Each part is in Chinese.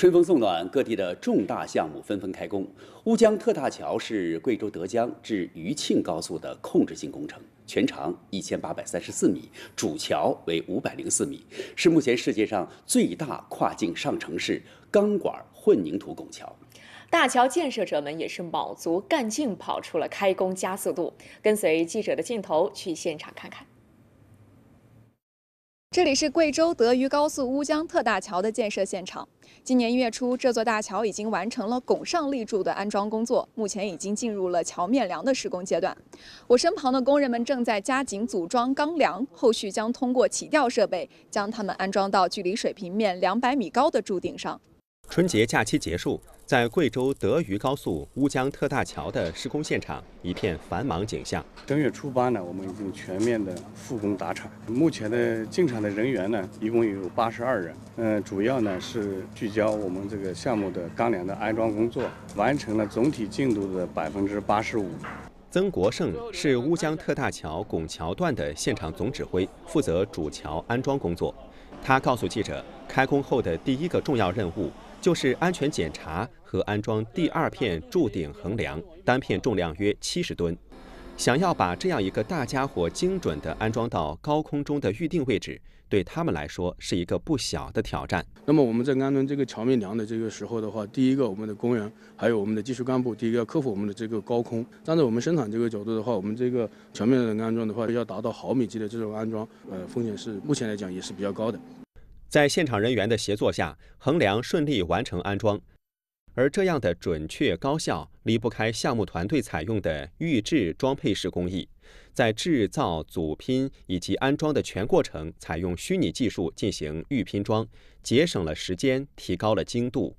春风送暖，各地的重大项目纷纷开工。乌江特大桥是贵州德江至余庆高速的控制性工程，全长一千八百三十四米，主桥为五百零四米，是目前世界上最大跨境上城市钢管混凝土拱桥。大桥建设者们也是卯足干劲，跑出了开工加速度。跟随记者的镜头去现场看看。这里是贵州德渝高速乌江特大桥的建设现场。今年一月初，这座大桥已经完成了拱上立柱的安装工作，目前已经进入了桥面梁的施工阶段。我身旁的工人们正在加紧组装钢梁，后续将通过起吊设备将它们安装到距离水平面两百米高的柱顶上。春节假期结束，在贵州德渝高速乌江特大桥的施工现场，一片繁忙景象。正月初八呢，我们已经全面的复工达产。目前的进场的人员呢，一共有八十二人。嗯，主要呢是聚焦我们这个项目的钢梁的安装工作，完成了总体进度的百分之八十五。曾国胜是乌江特大桥拱桥段的现场总指挥，负责主桥安装工作。他告诉记者，开工后的第一个重要任务。就是安全检查和安装第二片柱顶横梁，单片重量约七十吨。想要把这样一个大家伙精准地安装到高空中的预定位置，对他们来说是一个不小的挑战。那么我们在安装这个桥面梁的这个时候的话，第一个我们的工人，还有我们的技术干部，第一个要克服我们的这个高空。站在我们生产这个角度的话，我们这个桥面的安装的话，要达到毫米级的这种安装，呃，风险是目前来讲也是比较高的。在现场人员的协作下，横梁顺利完成安装。而这样的准确高效，离不开项目团队采用的预制装配式工艺。在制造、组拼以及安装的全过程，采用虚拟技术进行预拼装，节省了时间，提高了精度。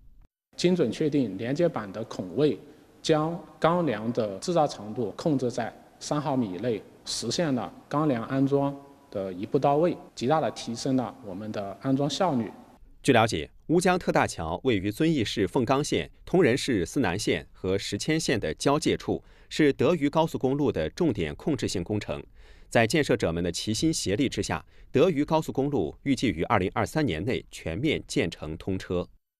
精准确定连接板的孔位，将钢梁的制造长度控制在三毫米以内，实现了钢梁安装。的一步到位，极大地提升了我们的安装效率。据了解，乌江特大桥位于遵义市凤冈县、铜仁市思南县和石阡县的交界处，是德渝高速公路的重点控制性工程。在建设者们的齐心协力之下，德渝高速公路预计于二零二三年内全面建成通车。